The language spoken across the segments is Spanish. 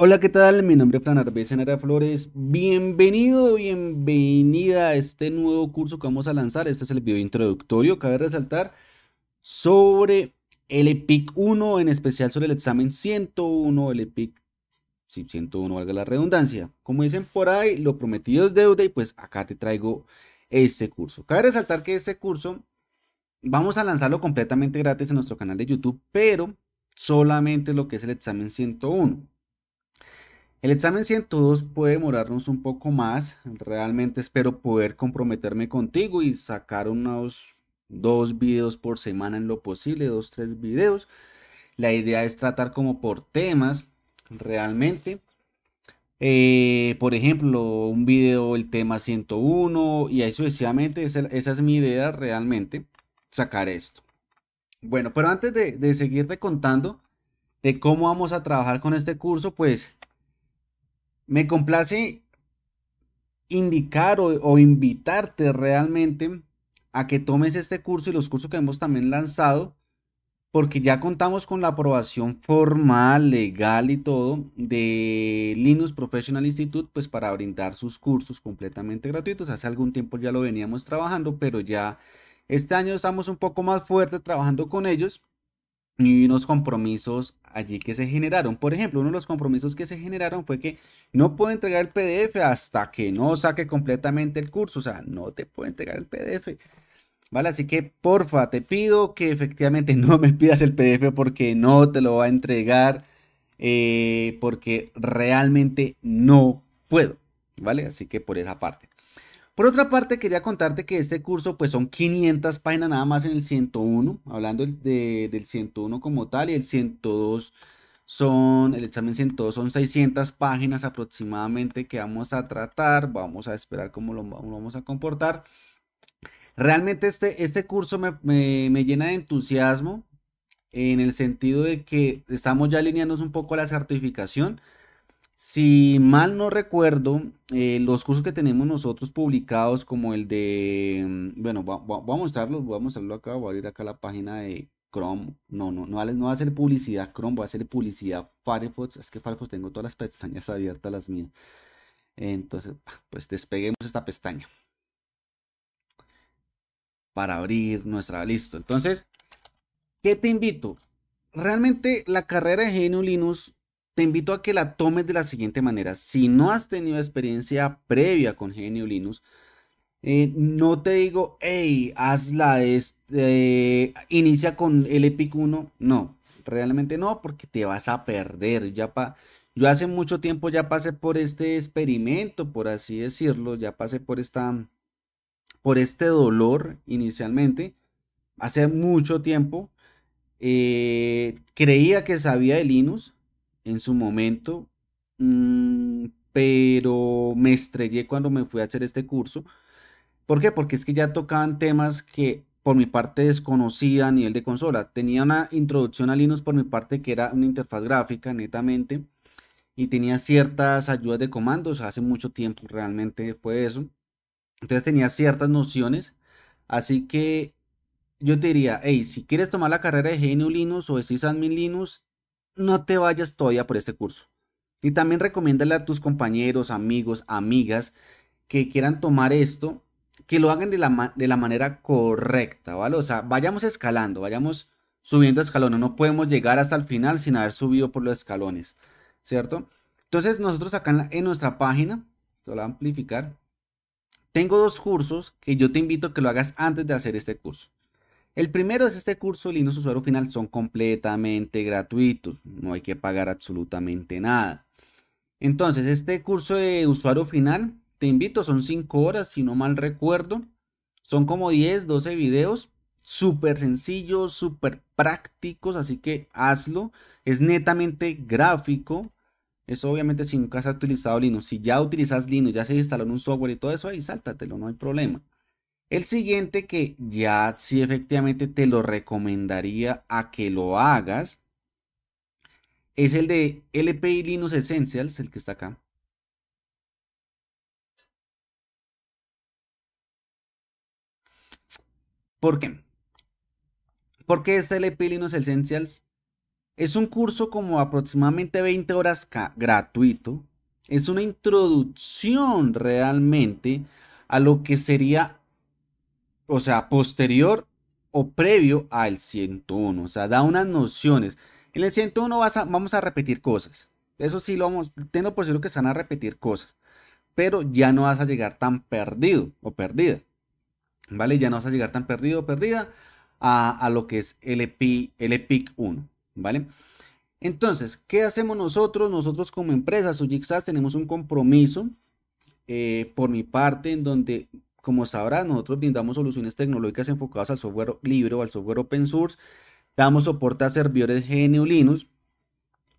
Hola, ¿qué tal? Mi nombre es Fran Arbez Flores. Bienvenido, bienvenida a este nuevo curso que vamos a lanzar. Este es el video introductorio. Cabe resaltar sobre el EPIC 1, en especial sobre el examen 101, el EPIC 101, valga la redundancia. Como dicen por ahí, lo prometido es deuda y pues acá te traigo este curso. Cabe resaltar que este curso vamos a lanzarlo completamente gratis en nuestro canal de YouTube, pero solamente lo que es el examen 101. El examen 102 puede demorarnos un poco más. Realmente espero poder comprometerme contigo y sacar unos dos videos por semana en lo posible, dos, tres videos. La idea es tratar como por temas realmente. Eh, por ejemplo, un video, el tema 101 y ahí sucesivamente. Esa, es mi idea realmente, sacar esto. Bueno, pero antes de, de seguirte contando de cómo vamos a trabajar con este curso, pues me complace indicar o, invitarte realmente a que tomes este curso y los cursos que hemos también lanzado, porque ya contamos con la aprobación formal, legal y todo de Linux Professional Institute, pues para brindar sus cursos completamente gratuitos. Hace algún tiempo ya lo veníamos trabajando, pero ya este año estamos un poco más fuerte trabajando con ellos y unos compromisos allí que se generaron. Por ejemplo, uno de los compromisos que se generaron fue que no puedo entregar el PDF hasta que no saque completamente el curso. O sea, no te puedo entregar el PDF. ¿Vale? Así que porfa, te pido que efectivamente no me pidas el PDF porque no te lo va a entregar. Eh, porque realmente no puedo. ¿Vale? Así que por esa parte. Por otra parte, quería contarte que este curso pues son 500 páginas nada más en el 101, hablando del 101 como tal, y el 102 son, el examen 102 son 600 páginas aproximadamente que vamos a tratar, vamos a esperar cómo lo, vamos a comportar. Realmente este, este curso me llena de entusiasmo en el sentido de que estamos ya alineándonos un poco a la certificación. Si mal no recuerdo, eh, los cursos que tenemos nosotros publicados, como el de, mm, bueno, voy a mostrarlo, voy a mostrarlo acá, voy a abrir acá la página de Chrome. No, no, no, no va a ser publicidad Chrome, va a ser publicidad Firefox. Es que Firefox tengo todas las pestañas abiertas, las mías. Entonces, pues despeguemos esta pestaña. Para abrir nuestra listo. Entonces, ¿qué te invito? Realmente la carrera de GNU Linux te invito a que la tomes de la siguiente manera. Si no has tenido experiencia previa con GNU Linux, eh, no te digo, hey, hazla, este, inicia con el Epic 1. No, realmente no, porque te vas a perder. Ya Yo hace mucho tiempo ya pasé por este experimento, por así decirlo, ya pasé por esta, por este dolor inicialmente, hace mucho tiempo. Eh, creía que sabía de Linux, en su momento, mm, pero me estrellé cuando me fui a hacer este curso. ¿Por qué? Porque es que ya tocaban temas que por mi parte desconocía a nivel de consola. Tenía una introducción a Linux por mi parte que era una interfaz gráfica netamente y tenía ciertas ayudas de comandos, hace mucho tiempo realmente fue eso. Entonces tenía ciertas nociones, así que yo te diría, hey, si quieres tomar la carrera de GNU Linux o de sysadmin Linux, no te vayas todavía por este curso. Y también recomiéndale a tus compañeros, amigos, amigas que quieran tomar esto, que lo hagan de la, de la manera correcta, ¿vale? O sea, vayamos escalando, vayamos subiendo escalones. No podemos llegar hasta el final sin haber subido por los escalones, ¿cierto? Entonces nosotros acá en, nuestra página, te a amplificar, tengo dos cursos que yo te invito a que lo hagas antes de hacer este curso. El primero es este curso Linux Usuario Final, son completamente gratuitos, no hay que pagar absolutamente nada. Entonces, este curso de usuario final, te invito, son 5 horas, si no mal recuerdo. Son como 10, 12 videos, súper sencillos, súper prácticos, así que hazlo. Es netamente gráfico. Eso obviamente si nunca has utilizado Linux. Si ya utilizas Linux, ya se instaló en un software y todo eso, ahí sáltatelo, no hay problema. El siguiente que ya sí efectivamente te lo recomendaría a que lo hagas es el de LPI Linux Essentials, el que está acá. ¿Por qué? Porque este LPI Linux Essentials es un curso como aproximadamente 20 horas gratuito. Es una introducción realmente a lo que sería o sea, posterior o previo al 101. O sea, da unas nociones. En el 101 vas a, vamos a repetir cosas. Eso sí, lo vamos, tengo por cierto que se van a repetir cosas. Pero ya no vas a llegar tan perdido o perdida. ¿Vale? Ya no vas a llegar tan perdido o perdida a, lo que es el, el EPIC 1. ¿Vale? Entonces, ¿qué hacemos nosotros? Nosotros como empresa, Sujixas, tenemos un compromiso eh, por mi parte en donde como sabrás, nosotros brindamos soluciones tecnológicas enfocadas al software libre o al software open source. Damos soporte a servidores GNU Linux.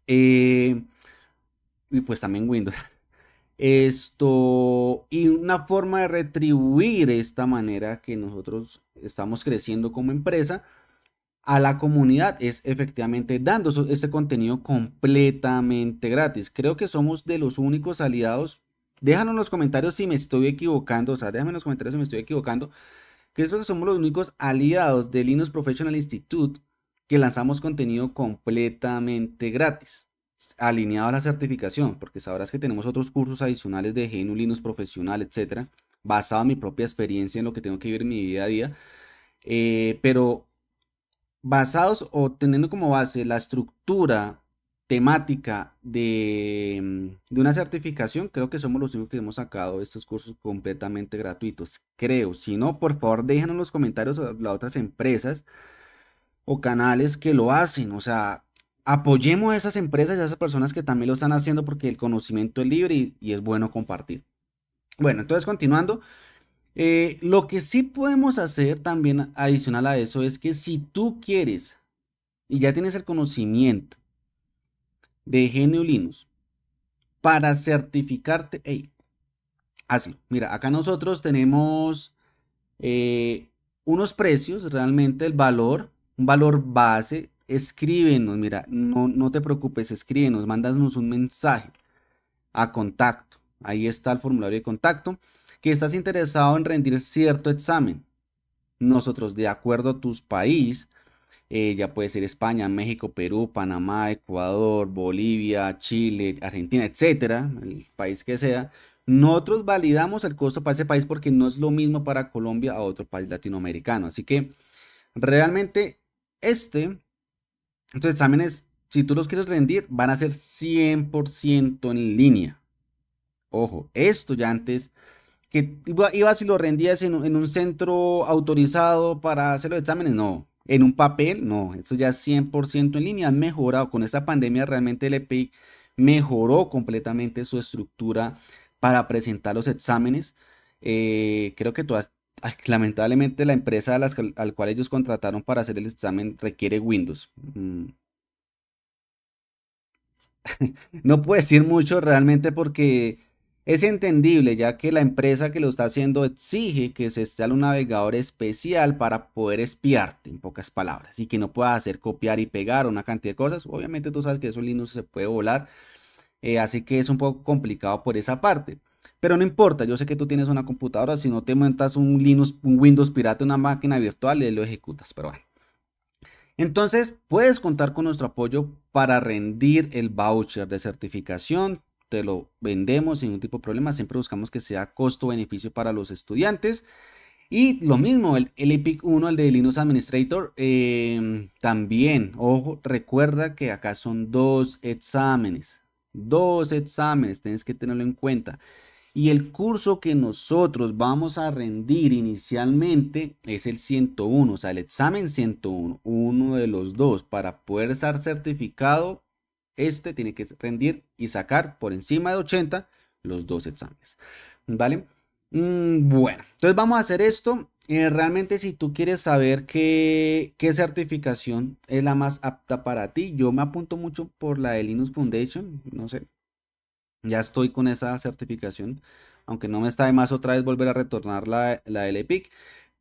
Eh, y pues también Windows. Esto y una forma de retribuir esta manera que nosotros estamos creciendo como empresa a la comunidad es efectivamente dando ese contenido completamente gratis. Creo que somos de los únicos aliados Déjanos en los comentarios si me estoy equivocando, o sea, déjame en los comentarios si me estoy equivocando. Creo que somos los únicos aliados de Linux Professional Institute que lanzamos contenido completamente gratis, alineado a la certificación, porque sabrás que tenemos otros cursos adicionales de GNU Linux Profesional, etcétera, basado en mi propia experiencia, en lo que tengo que vivir en mi día a día, eh, pero basados o teniendo como base la estructura temática mm, de, una certificación, creo que somos los únicos que hemos sacado estos cursos completamente gratuitos. Creo, si no, por favor déjenos en los comentarios a las otras empresas o canales que lo hacen. O sea, apoyemos a esas empresas y a esas personas que también lo están haciendo porque el conocimiento es libre y, es bueno compartir. Bueno, entonces continuando. Eh, lo que sí podemos hacer también adicional a eso es que si tú quieres y ya tienes el conocimiento de GNU Linux para certificarte. Hey, así, mira, acá nosotros tenemos eh, unos precios, realmente el valor, un valor base. Escríbenos, mira, no, no te preocupes, escríbenos, mándanos un mensaje a contacto. Ahí está el formulario de contacto. Que estás interesado en rendir cierto examen. Nosotros, de acuerdo a tus países, eh, ya puede ser España, México, Perú, Panamá, Ecuador, Bolivia, Chile, Argentina, etcétera, el país que sea. Nosotros validamos el costo para ese país porque no es lo mismo para Colombia a otro país latinoamericano. Así que realmente este, entonces exámenes, si tú los quieres rendir, van a ser 100% en línea. Ojo, esto ya antes que iba si lo rendías en, en un centro autorizado para hacer los exámenes, no en un papel, no, esto ya es 100% en línea, han mejorado. Con esta pandemia realmente el EPIC mejoró completamente su estructura para presentar los exámenes. Eh, creo que todas, lamentablemente la empresa a la cual ellos contrataron para hacer el examen requiere Windows. Mm. no puedo decir mucho realmente porque es entendible ya que la empresa que lo está haciendo exige que se instale un navegador especial para poder espiarte, en pocas palabras, y que no puedas hacer copiar y pegar una cantidad de cosas. Obviamente tú sabes que eso en Linux se puede volar, eh, así que es un poco complicado por esa parte. Pero no importa, yo sé que tú tienes una computadora, si no te montas un Linux, un Windows pirata, una máquina virtual y eh, lo ejecutas, pero bueno. Entonces, puedes contar con nuestro apoyo para rendir el voucher de certificación te lo vendemos sin ningún tipo de problema. Siempre buscamos que sea costo-beneficio para los estudiantes. Y lo mismo, el, el EPIC 1, el de Linux Administrator, em, también, ojo, recuerda que acá son dos exámenes, dos exámenes, tienes que tenerlo en cuenta. Y el curso que nosotros vamos a rendir inicialmente es el 101, o sea, el examen 101, uno de los dos, para poder ser certificado este tiene que rendir y sacar por encima de 80 los dos exámenes. ¿Vale? Mm, bueno, entonces vamos a hacer esto. Eh, realmente si tú quieres saber qué, certificación es la más apta para ti, yo me apunto mucho por la de Linux Foundation, no sé, ya estoy con esa certificación, aunque no me está de más otra vez volver a retornar la, la del EPIC.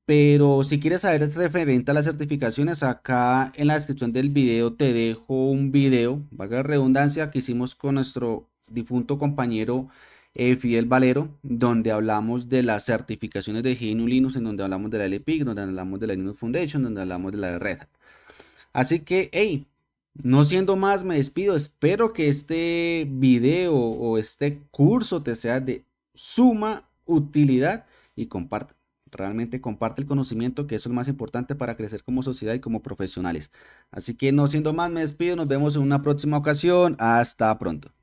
Pero si quieres saber es referente a las certificaciones, acá en la descripción del video te dejo un video, valga la redundancia, que hicimos con nuestro difunto compañero eh, Fidel Valero, donde hablamos de las certificaciones de GNU Linux, en donde hablamos de la LPIC, donde hablamos de la Linux Foundation, donde hablamos de la Red Así que, hey, no siendo más, me despido. Espero que este video o este curso te sea de suma utilidad y comparte. Realmente comparte el conocimiento, que eso es lo más importante para crecer como sociedad y como profesionales. Así que no siendo más, me despido. Nos vemos en una próxima ocasión. Hasta pronto.